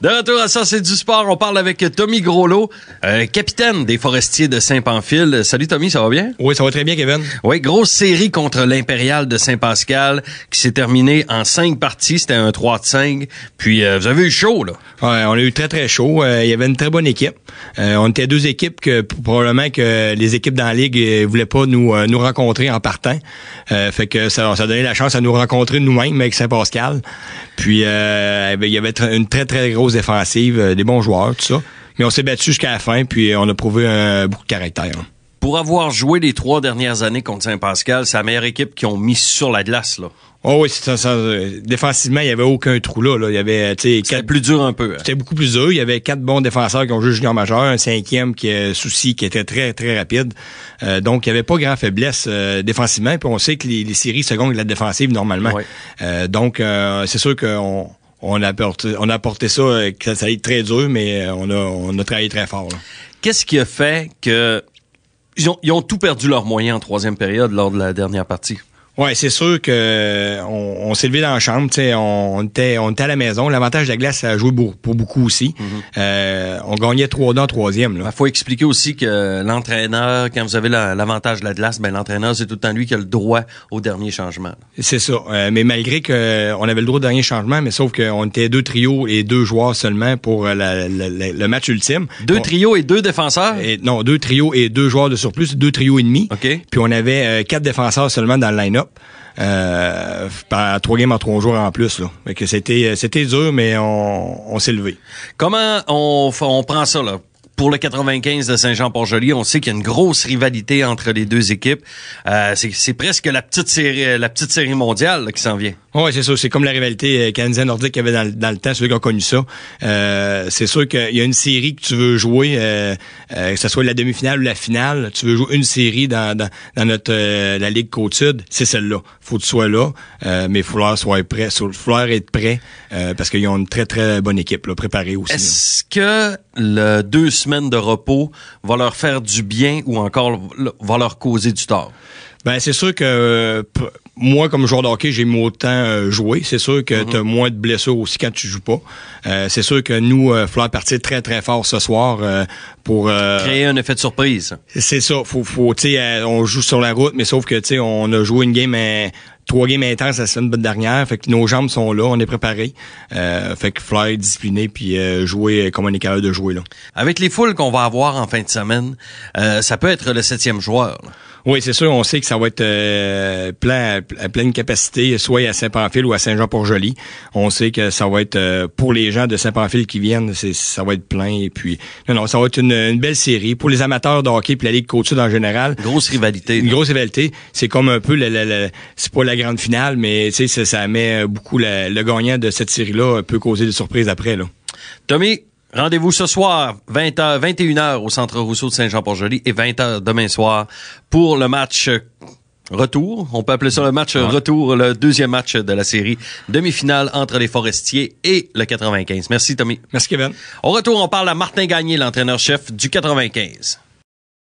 De retour à ça, c'est du sport. On parle avec Tommy Groslo, euh, capitaine des forestiers de Saint-Pamphile. Salut Tommy, ça va bien? Oui, ça va très bien, Kevin. Oui, grosse série contre l'Impérial de Saint-Pascal qui s'est terminée en cinq parties. C'était un 3 5. Puis euh, vous avez eu chaud, là. Ouais, on a eu très, très chaud. Euh, il y avait une très bonne équipe. on était deux équipes que probablement que les équipes dans la Ligue voulaient pas nous, nous rencontrer en partant. fait que ça, ça donné la chance à nous rencontrer nous-mêmes avec Saint-Pascal. Puis il y avait une très, très grosse défensives, euh, des bons joueurs, tout ça. Mais on s'est battu jusqu'à la fin, puis euh, on a prouvé euh, beaucoup de caractère. Pour avoir joué les trois dernières années contre Saint-Pascal, c'est la meilleure équipe qu'ils ont mis sur la glace, là. Oh oui, ça, défensivement, il n'y avait aucun trou là. C'était Il y avait, quatre, plus dur un peu. Hein. C'était beaucoup plus dur. Il y avait quatre bons défenseurs qui ont joué junior majeur, un cinquième qui est souci, qui était très, très rapide. donc, il n'y avait pas grand faiblesse défensivement. Puis on sait que les, séries secondes de la défensive, normalement. donc, c'est sûr qu'on on a porté, on a porté ça, euh, ça a été très dur, mais euh, on a, on a travaillé très fort. Qu'est-ce qui a fait que ils ont, ils ont tout perdu leurs moyens en troisième période lors de la dernière partie? Oui, c'est sûr que on, on s'est levé dans la chambre, on, on, était, on était à la maison. L'avantage de la glace, ça a joué pour, beaucoup aussi. Mm-hmm. Euh, on gagnait trois dans troisième. Il faut expliquer aussi que l'entraîneur, quand vous avez l'avantage de la glace, ben, l'entraîneur, c'est tout le temps lui qui a le droit au dernier changement. C'est ça. Euh, mais malgré que on avait le droit au dernier changement, mais sauf qu'on était deux trios et deux joueurs seulement pour euh, le match ultime. Deux trios et deux défenseurs? non, deux trios et deux joueurs de surplus, deux trios et demi. Ok. Puis on avait quatre défenseurs seulement dans le line-up pas Euh, trois games en trois jours en plus. Là. que c'était, euh, c'était dur, mais on, s'est levé. Comment on, on prend ça? Là? pour le 95 de Saint-Jean-Port-Joli, on sait qu'il y a une grosse rivalité entre les deux équipes. Euh, c'est presque la petite série, euh, la petite série mondiale qui s'en vient. Oui, c'est ça. C'est comme la rivalité euh, canadienne-nordique qu'il y avait dans, le temps, ceux qui ont connu ça. c'est sûr qu'il y a une série que tu veux jouer, que ce soit la demi-finale ou la finale, tu veux jouer une série dans, notre la Ligue Côte-Sud, c'est celle-là. faut que tu sois là, mais il faut leur soit prêt, faut leur être prêt parce qu'ils ont une très, très bonne équipe là, préparée aussi. Est-ce que les deux semaines de repos va leur faire du bien ou encore va leur causer du tort? Ben c'est sûr que moi, comme joueur de hockey, j'ai autant à euh, jouer. C'est sûr que mhm. tu as moins de blessures aussi quand tu joues pas. Euh, c'est sûr que nous, il euh, faut partir très, très fort ce soir pour... Créer un effet de surprise. C'est ça. Faut, faut, on joue sur la route, mais sauf que on a joué une game trois games intenses la semaine dernière. Fait que nos jambes sont là, on est préparé. Euh, fait que Fly discipliné puis euh, jouer euh, comme on est capable de jouer là. Avec les foules qu'on va avoir en fin de semaine, euh, ça peut être le septième joueur. Oui, c'est sûr, on sait que ça va être euh, plein, à pleine capacité, soit à Saint-Pamphile ou à Saint-Jean-Port-Joli. On sait que ça va être euh, pour les gens de Saint-Pamphile qui viennent, c'est ça va être plein. Et puis, non, non, ça va être une, belle série pour les amateurs de hockey puis la Ligue Côte-Sud en général. Grosse rivalité. Une grosse rivalité. C'est comme un peu la, la, c'est pas la grande finale, mais ça, ça met beaucoup le gagnant de cette série-là peut causer des surprises après. Là. Tommy, Rendez-vous ce soir, 20h, 21h au Centre Rousseau de Saint-Jean-Port-Joli et 20h demain soir pour le match retour. On peut appeler ça le match retour, le deuxième match de la série demi-finale entre les Forestiers et le 95. Merci, Tommy. Merci, Kevin. Au retour, on parle à Martin Gagné, l'entraîneur-chef du 95.